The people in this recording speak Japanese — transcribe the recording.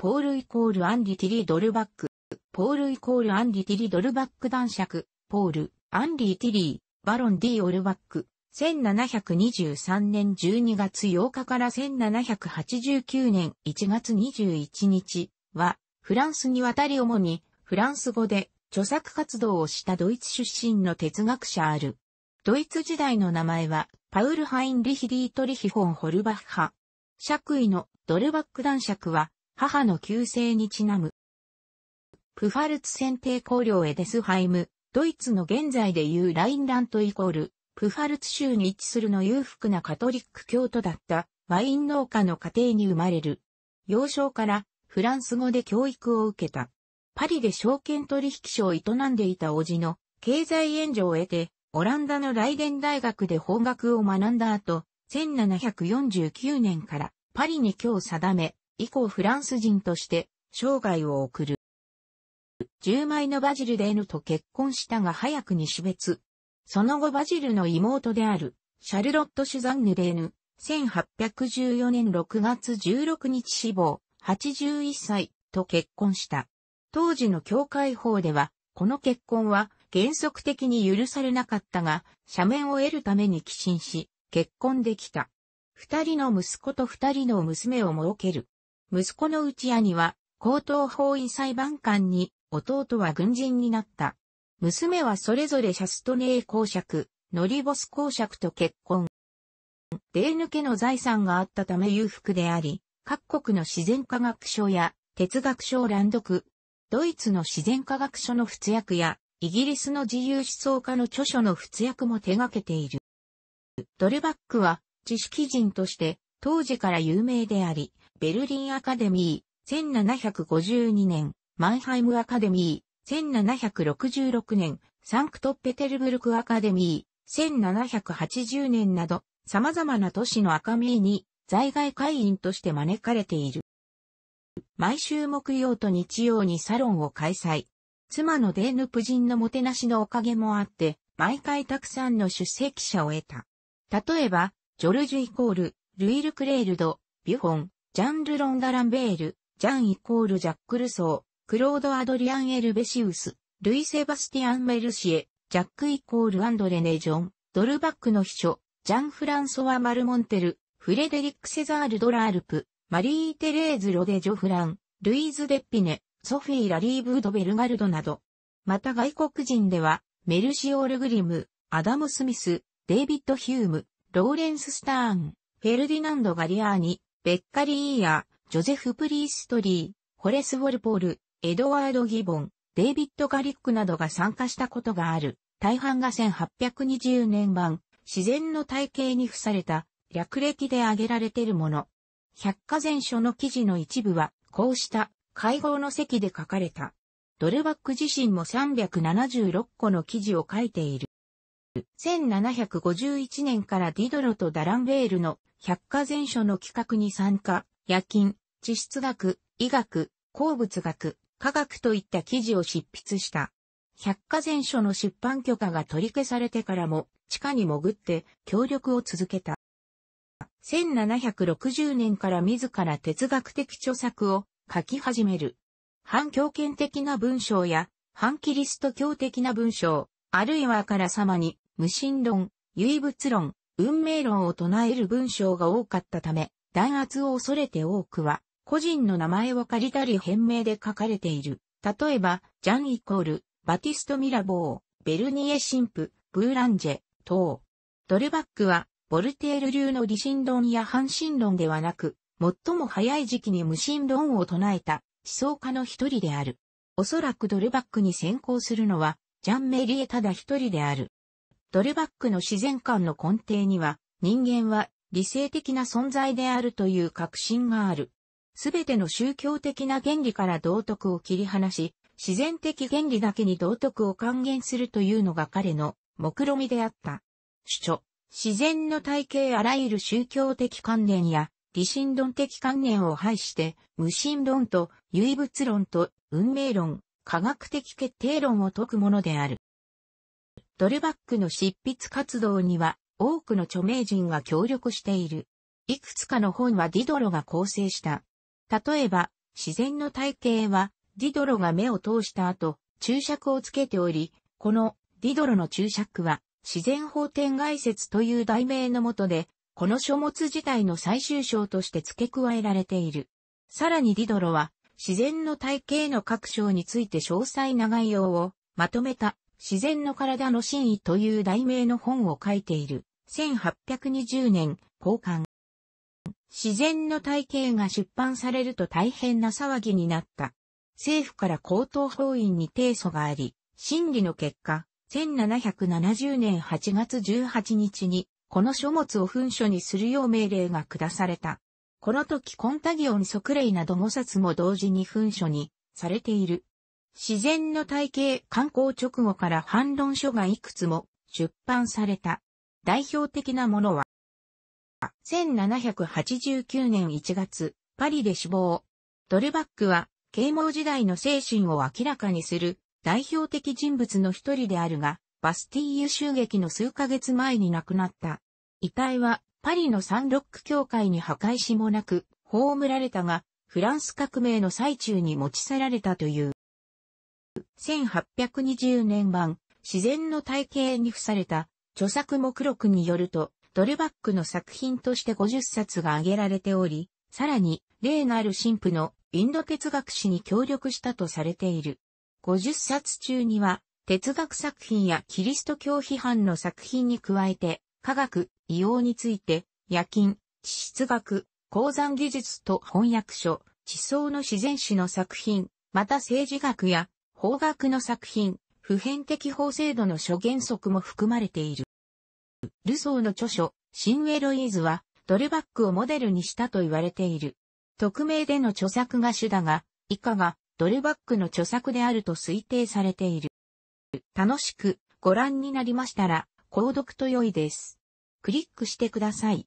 ポールイコールアンディ・ティリ・ドルバック、ポールイコールアンディ・ティリ・ドルバック男爵、ポール、アンディ・ティリー、バロン・ディ・オルバック、1723年12月8日から1789年1月21日は、フランスに渡り主に、フランス語で著作活動をしたドイツ出身の哲学者ある。ドイツ時代の名前は、パウル・ハインリヒ・ディートリヒ・フォン・ホルバッハ。爵位のドルバック男爵は、母の旧姓にちなむ。プファルツ選定公領エデスハイム、ドイツの現在でいうラインラントイコール、プファルツ州に位置するの裕福なカトリック教徒だったワイン農家の家庭に生まれる。幼少からフランス語で教育を受けた。パリで証券取引所を営んでいた叔父の経済援助を得て、オランダのライデン大学で法学を学んだ後、1749年からパリに今日定め、以降フランス人として生涯を送る。10枚のバジル・デーヌと結婚したが早くに死別。その後バジルの妹である、シャルロット・シュザンヌ・デーヌ、1814年6月16日死亡、81歳と結婚した。当時の教会法では、この結婚は原則的に許されなかったが、斜面を得るために寄進し、結婚できた。二人の息子と二人の娘を設ける。息子の内兄は、高等法院裁判官に、弟は軍人になった。娘はそれぞれシャストネー公爵、ノリボス公爵と結婚。デーヌ家の財産があったため裕福であり、各国の自然科学書や哲学書を乱読、ドイツの自然科学書の仏訳や、イギリスの自由思想家の著書の仏訳も手掛けている。ドルバックは知識人として当時から有名であり、ベルリンアカデミー、1752年、マンハイムアカデミー、1766年、サンクトペテルブルクアカデミー、1780年など、様々な都市のアカミーに在外会員として招かれている。毎週木曜と日曜にサロンを開催。妻のデーヌ夫人のもてなしのおかげもあって、毎回たくさんの出席者を得た。例えば、ジョルジュイコール、ルイル・クレールド、ビュホン、ジャンル・ロンダ・ランベール、ジャンイコール・ジャック・ルソー、クロード・アドリアン・エルベシウス、ルイ・セバスティアン・メルシエ、ジャック・イコール・アンド・レネ・ジョン、ドルバックの秘書、ジャン・フランソワ・マルモンテル、フレデリック・セザール・ドラールプ、マリー・テレーズ・ロデ・ジョ・フラン、ルイーズ・デッピネ、ソフィー・ラリー・ブード・ベルガルドなど。また外国人では、メルシオール・グリム、アダム・スミス、デイビッド・ヒューム、ローレンス・スターン、フェルディナンド・ガリアーニ、ベッカリーや、ジョゼフ・プリーストリー、ホレス・ウォルポール、エドワード・ギボン、デイビッド・ガリックなどが参加したことがある。大半が1820年版、自然の体系に付された、略歴で挙げられているもの。百科全書の記事の一部は、こうした会合の席で書かれた。ドルバック自身も376個の記事を書いている。1751年からディドロとダランベールの百科全書の企画に参加、夜勤、地質学、医学、鉱物学、科学といった記事を執筆した。百科全書の出版許可が取り消されてからも、地下に潜って協力を続けた。1760年から自ら哲学的著作を書き始める。反強権的な文章や、反キリスト教的な文章、あるいはあからさまに無神論、唯物論、運命論を唱える文章が多かったため、弾圧を恐れて多くは、個人の名前を借りたり変名で書かれている。例えば、ジャンイコール、バティスト・ミラボー、ベルニエ神父、ブーランジェ、等。ドルバックは、ボルテール流の理心論や反神論ではなく、最も早い時期に無神論を唱えた思想家の一人である。おそらくドルバックに先行するのは、ジャン・メリエただ一人である。ドルバックの自然観の根底には、人間は理性的な存在であるという確信がある。すべての宗教的な原理から道徳を切り離し、自然的原理だけに道徳を還元するというのが彼の目論見であった。主張、自然の体系あらゆる宗教的観念や、理心論的観念を排して、無心論と唯物論と運命論、科学的決定論を説くものである。ドルバックの執筆活動には多くの著名人が協力している。いくつかの本はディドロが構成した。例えば、自然の体系はディドロが目を通した後、注釈をつけており、このディドロの注釈は自然法典外説という題名のもとで、この書物自体の最終章として付け加えられている。さらにディドロは自然の体系の各章について詳細な概要をまとめた自然の体の真意という題名の本を書いている。1820年、交換。自然の体系が出版されると大変な騒ぎになった。政府から高等法院に提訴があり、審理の結果、1770年8月18日に、この書物を文書にするよう命令が下された。この時コンタギオン即例など5冊も同時に文書にされている。自然の体系観光直後から反論書がいくつも出版された。代表的なものは、1789年1月、パリで死亡。ドルバックは、啓蒙時代の精神を明らかにする代表的人物の一人であるが、バスティーユ襲撃の数ヶ月前に亡くなった。遺体はパリのサンロック教会に破壊しもなく葬られたが、フランス革命の最中に持ち去られたという。1820年版、自然の体系に付された、著作目録によると、ドルバックの作品として50冊が挙げられており、さらに、例のある神父のインド哲学史に協力したとされている。50冊中には、哲学作品やキリスト教批判の作品に加えて、科学、硫黄について、夜勤、地質学、鉱山技術と翻訳書、地層の自然史の作品、また政治学や邦楽の作品、普遍的法制度の諸原則も含まれている。ルソーの著書、新エロイーズは、ドルバックをモデルにしたと言われている。匿名での著作が主だが、以下がドルバックの著作であると推定されている。楽しくご覧になりましたら、購読と良いです。クリックしてください。